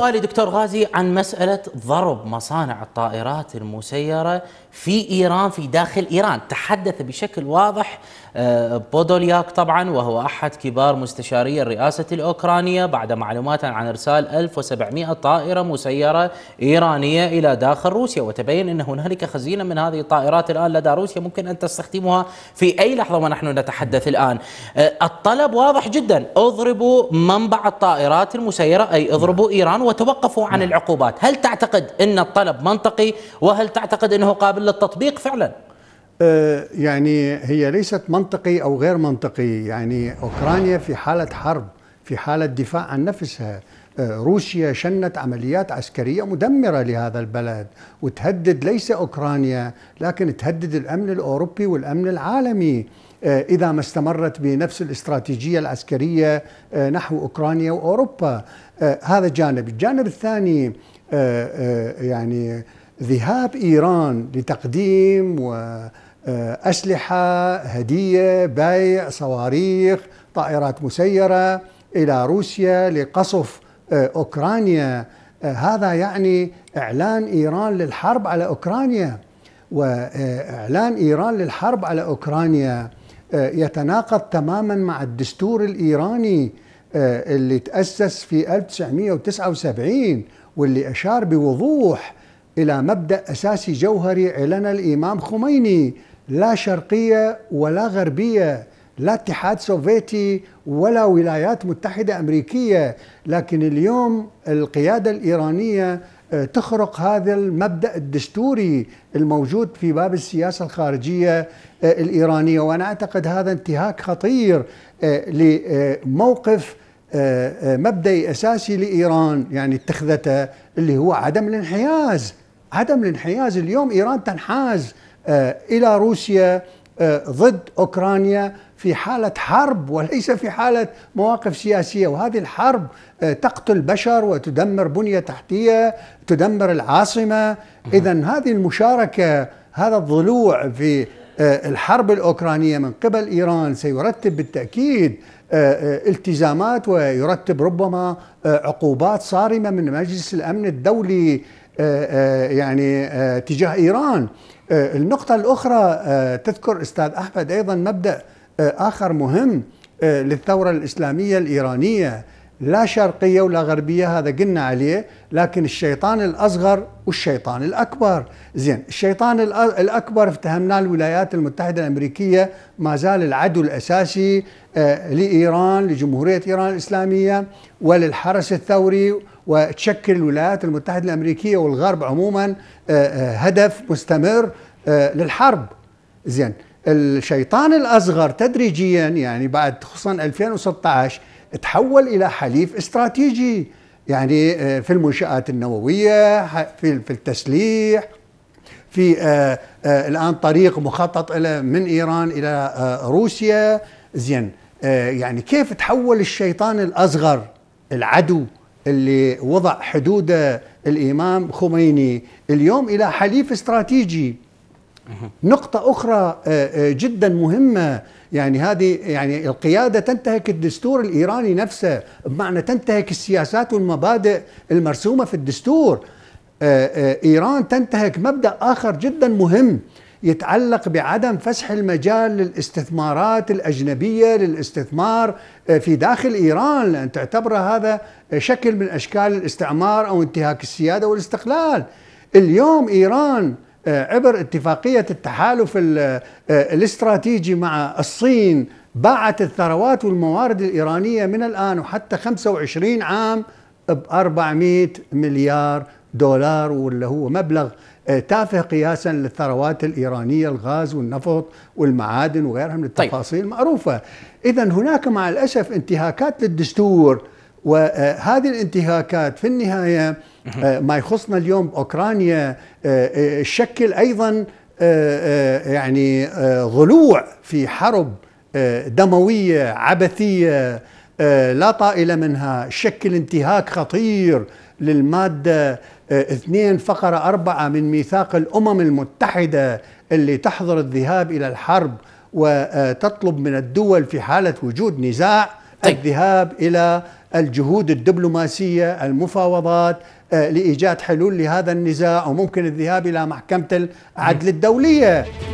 سؤالي دكتور غازي عن مسألة ضرب مصانع الطائرات المسيرة في إيران في داخل إيران تحدث بشكل واضح آه، بودولياك طبعا وهو أحد كبار مستشاري الرئاسة الأوكرانية بعد معلومات عن إرسال 1700 طائرة مسيرة إيرانية إلى داخل روسيا وتبين أن هنالك خزينة من هذه الطائرات الآن لدى روسيا ممكن أن تستخدمها في أي لحظة ونحن نتحدث الآن آه، الطلب واضح جدا اضربوا منبع الطائرات المسيرة أي اضربوا إيران وتوقفوا عن نعم. العقوبات هل تعتقد أن الطلب منطقي وهل تعتقد أنه قابل للتطبيق فعلا؟ آه، يعني هي ليست منطقي أو غير منطقي يعني أوكرانيا في حالة حرب في حالة دفاع عن نفسها آه، روسيا شنت عمليات عسكرية مدمرة لهذا البلد وتهدد ليس أوكرانيا لكن تهدد الأمن الأوروبي والأمن العالمي آه، إذا ما استمرت بنفس الاستراتيجية العسكرية آه، نحو أوكرانيا وأوروبا هذا جانب الجانب الثاني يعني ذهاب إيران لتقديم أسلحة هدية بيع صواريخ طائرات مسيرة إلى روسيا لقصف آه، أوكرانيا آه، هذا يعني إعلان إيران للحرب على أوكرانيا وإعلان آه، إيران للحرب على أوكرانيا يتناقض تماما مع الدستور الإيراني اللي تأسس في 1979 واللي أشار بوضوح إلى مبدأ أساسي جوهري أعلن الإمام خميني لا شرقية ولا غربية لا اتحاد سوفيتي ولا ولايات متحدة أمريكية لكن اليوم القيادة الإيرانية آه، تخرق هذا المبدأ الدستوري الموجود في باب السياسة الخارجية آه، الإيرانية وأنا أعتقد هذا انتهاك خطير آه، لموقف مبدئي أساسي لإيران يعني اتخذته اللي هو عدم الانحياز عدم الانحياز اليوم إيران تنحاز إلى روسيا آه، ضد اوكرانيا في حاله حرب وليس في حاله مواقف سياسيه وهذه الحرب آه، تقتل بشر وتدمر بنيه تحتيه تدمر العاصمه اذا هذه المشاركه هذا الضلوع في آه، الحرب الاوكرانيه من قبل ايران سيرتب بالتاكيد التزامات ويرتب ربما عقوبات صارمه من مجلس الامن الدولي آه، آه، يعني آه، تجاه ايران النقطه الاخرى تذكر استاذ احمد ايضا مبدا اخر مهم للثوره الاسلاميه الايرانيه لا شرقيه ولا غربيه هذا قلنا عليه لكن الشيطان الاصغر والشيطان الاكبر زين الشيطان الاكبر افتهمناه الولايات المتحده الامريكيه ما زال العدو الاساسي لايران لجمهوريه ايران الاسلاميه وللحرس الثوري وتشكل الولايات المتحدة الأمريكية والغرب عموما آه، آه، هدف مستمر آه، للحرب زين الشيطان الأصغر تدريجيا يعني بعد خصوصا 2016 تحول إلى حليف استراتيجي يعني في المنشآت النووية في في التسليح في الآن طريق مخطط من إيران إلى روسيا زين يعني كيف تحول الشيطان الأصغر العدو اللي وضع حدوده الإمام خميني اليوم إلى حليف استراتيجي نقطة أخرى آه، آه، جدا مهمة يعني هذه يعني القيادة تنتهك الدستور الإيراني نفسه بمعنى تنتهك السياسات والمبادئ المرسومة في الدستور آه، إيران تنتهك مبدأ آخر جدا مهم يتعلق بعدم فسح المجال للاستثمارات الأجنبية للاستثمار آه، في داخل إيران لأن تعتبر هذا شكل من أشكال الاستعمار أو انتهاك السيادة والاستقلال اليوم إيران آه، عبر اتفاقية التحالف آه، الاستراتيجي مع الصين باعت الثروات والموارد الإيرانية من الآن وحتى 25 عام ب 400 مليار دولار ولا هو مبلغ آه، تافه قياسا للثروات الايرانيه الغاز والنفط والمعادن وغيرها من التفاصيل طيب. معروفه اذا هناك مع الاسف انتهاكات للدستور وهذه الانتهاكات في النهايه آه، ما يخصنا اليوم باوكرانيا آه، شكل ايضا يعني ضلوع في حرب دمويه عبثيه لا طائل منها شكل انتهاك خطير للماده آه، اثنين فقرة أربعة من ميثاق الأمم المتحدة اللي تحظر الذهاب إلى الحرب وتطلب من الدول في حالة وجود نزاع طيب. الذهاب إلى الجهود الدبلوماسية المفاوضات آه، لإيجاد حلول لهذا النزاع وممكن الذهاب إلى محكمة العدل الدولية